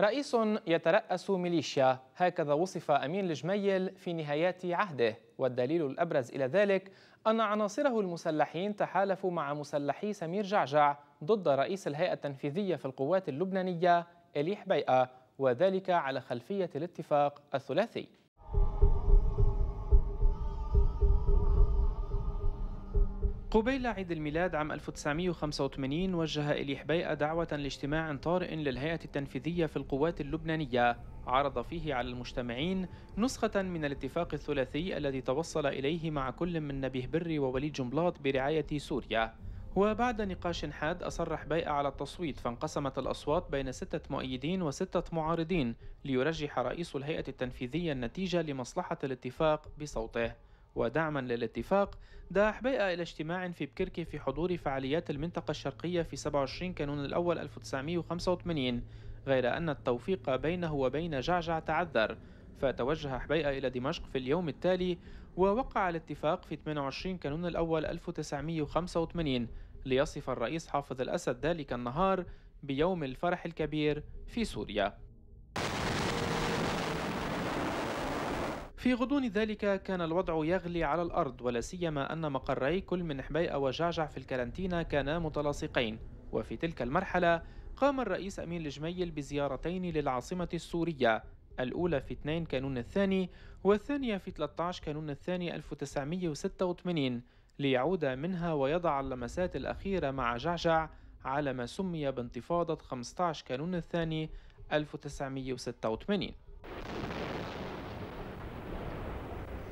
رئيس يترأس ميليشيا هكذا وصف أمين الجميل في نهايات عهده والدليل الأبرز إلى ذلك أن عناصره المسلحين تحالفوا مع مسلحي سمير جعجع ضد رئيس الهيئة التنفيذية في القوات اللبنانية إليح بيئة وذلك على خلفية الاتفاق الثلاثي قبيل عيد الميلاد عام 1985 وجه إلي حبيئة دعوة لاجتماع طارئ للهيئة التنفيذية في القوات اللبنانية عرض فيه على المجتمعين نسخة من الاتفاق الثلاثي الذي توصل إليه مع كل من نبيه بري ووليد جنبلاط برعاية سوريا وبعد نقاش حاد أصر حبيئة على التصويت فانقسمت الأصوات بين ستة مؤيدين وستة معارضين ليرجح رئيس الهيئة التنفيذية النتيجة لمصلحة الاتفاق بصوته ودعما للاتفاق دعا حبيئة إلى اجتماع في بكركي في حضور فعاليات المنطقة الشرقية في 27 كانون الأول 1985 غير أن التوفيق بينه وبين جعجع تعذر فتوجه حبيئة إلى دمشق في اليوم التالي ووقع الاتفاق في 28 كانون الأول 1985 ليصف الرئيس حافظ الأسد ذلك النهار بيوم الفرح الكبير في سوريا في غضون ذلك كان الوضع يغلي على الأرض ولا سيما أن مقري كل من حبيئة وجعجع في الكارنتينا كانا متلاصقين وفي تلك المرحلة قام الرئيس أمين الجميل بزيارتين للعاصمة السورية الأولى في 2 كانون الثاني والثانية في 13 كانون الثاني 1986 ليعود منها ويضع اللمسات الأخيرة مع جعجع على ما سمي بانتفاضة 15 كانون الثاني 1986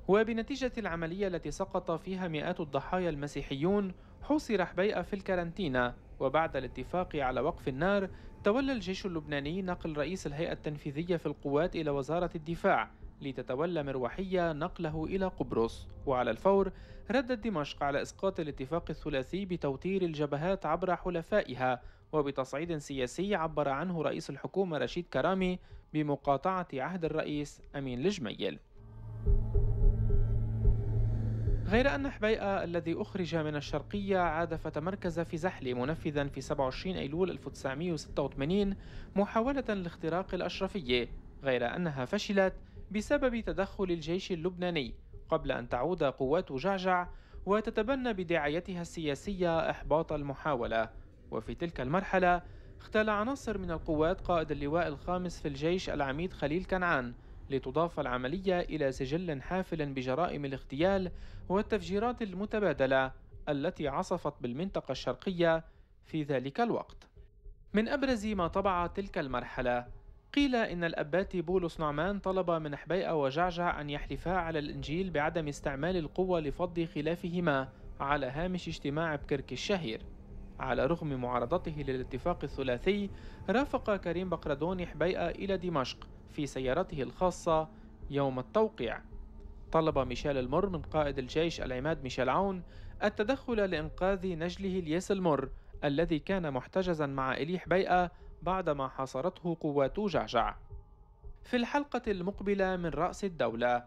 وبنتيجة العملية التي سقط فيها مئات الضحايا المسيحيون حوصر حبيئة في الكارنتينا وبعد الاتفاق على وقف النار تولى الجيش اللبناني نقل رئيس الهيئة التنفيذية في القوات إلى وزارة الدفاع لتتولى مروحية نقله إلى قبرص وعلى الفور ردت دمشق على إسقاط الاتفاق الثلاثي بتوتير الجبهات عبر حلفائها وبتصعيد سياسي عبر عنه رئيس الحكومة رشيد كرامي بمقاطعة عهد الرئيس أمين الجميل غير أن حبيئة الذي أخرج من الشرقية عاد فتمركز في زحل منفذا في 27 أيلول 1986 محاولة لاختراق الأشرفية غير أنها فشلت بسبب تدخل الجيش اللبناني قبل أن تعود قوات جعجع وتتبنى بدعايتها السياسية إحباط المحاولة وفي تلك المرحلة اختل عناصر من القوات قائد اللواء الخامس في الجيش العميد خليل كنعان لتضاف العملية إلى سجل حافل بجرائم الاغتيال والتفجيرات المتبادلة التي عصفت بالمنطقة الشرقية في ذلك الوقت. من أبرز ما طبع تلك المرحلة قيل إن الأبات بولس نعمان طلب من حبيئة وجعجع أن يحلفا على الإنجيل بعدم استعمال القوة لفض خلافهما على هامش اجتماع بكرك الشهير على رغم معارضته للاتفاق الثلاثي رافق كريم بقردون حبيئة إلى دمشق في سيارته الخاصة يوم التوقيع طلب ميشيل المر من قائد الجيش العماد ميشيل عون التدخل لإنقاذ نجله الياس المر الذي كان محتجزا مع إلي حبيئة بعدما حاصرته قوات جعجع في الحلقة المقبلة من رأس الدولة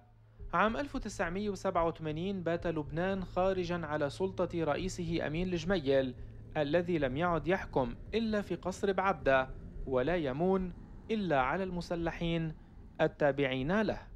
عام 1987 بات لبنان خارجا على سلطة رئيسه أمين الجميل الذي لم يعد يحكم إلا في قصر بعبده ولا يمون إلا على المسلحين التابعين له